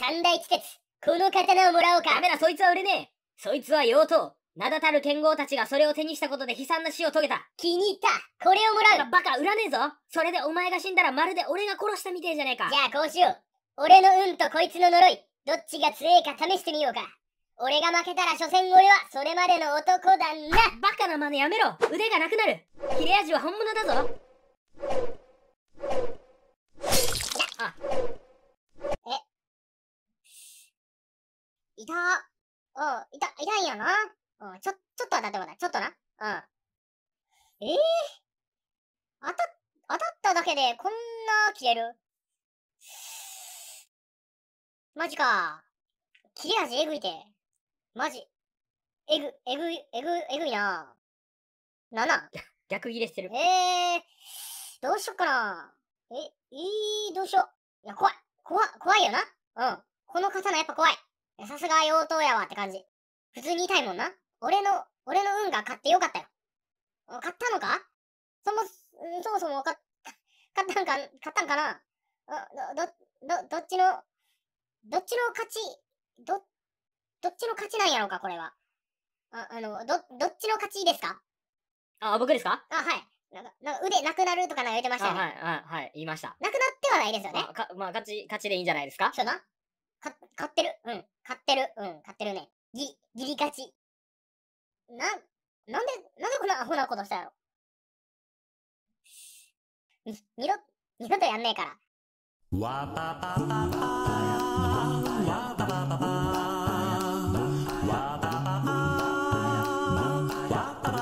三大奇説。この刀をもらおうか。ダメだ、そいつは売れねえ。そいつは妖刀。名だたる剣豪たちがそれを手にしたことで悲惨な死を遂げた。気に入ったこれをもらうバカ売らねえぞそれでお前が死んだらまるで俺が殺したみてえじゃねえかじゃあこうしよう俺の運とこいつの呪い、どっちが強えか試してみようか。俺が負けたら所詮俺はそれまでの男だなバカな真似やめろ腕がなくなる切れ味は本物だぞいた。うん、いた、いたんやな。うん、ちょ、ちょっと当たってもだ。ちょっとな。うん。ええー、当た、当たっただけでこんな切れるマジか。切れ味えぐいて。マジ。えぐ、えぐい、えぐ、えぐいな。なな。逆切れしてる。ええー、どうしよっかな。え、えー、どうしよう。いや、怖い。怖、怖いよな。うん。この刀やっぱ怖い。さすが妖刀やわって感じ。普通に痛いもんな。俺の、俺の運が勝ってよかったよ。勝ったのかそも、そもそも買ったんか、買ったんかなど、ど、どっちの、どっちの勝ち、ど、どっちの勝ちなんやろうか、これは。あ、あの、ど、どっちの勝ちですかあ、僕ですかあ、はい。なんか、なんか腕なくなるとかなんか言ってましたよね。はい、はい、はい、言いました。なくなってはないですよね。あ、かまあ、勝ち、勝ちでいいんじゃないですかそうな。買ってる。うん。買ってる。うん。買ってるね。ぎ、ぎりリ勝ち。な、なんで、なんでこんなアホなことしたやろ。に、二度、二度とやんねえから。わぱぱぱばわばぱぱばわばぱぱわばばば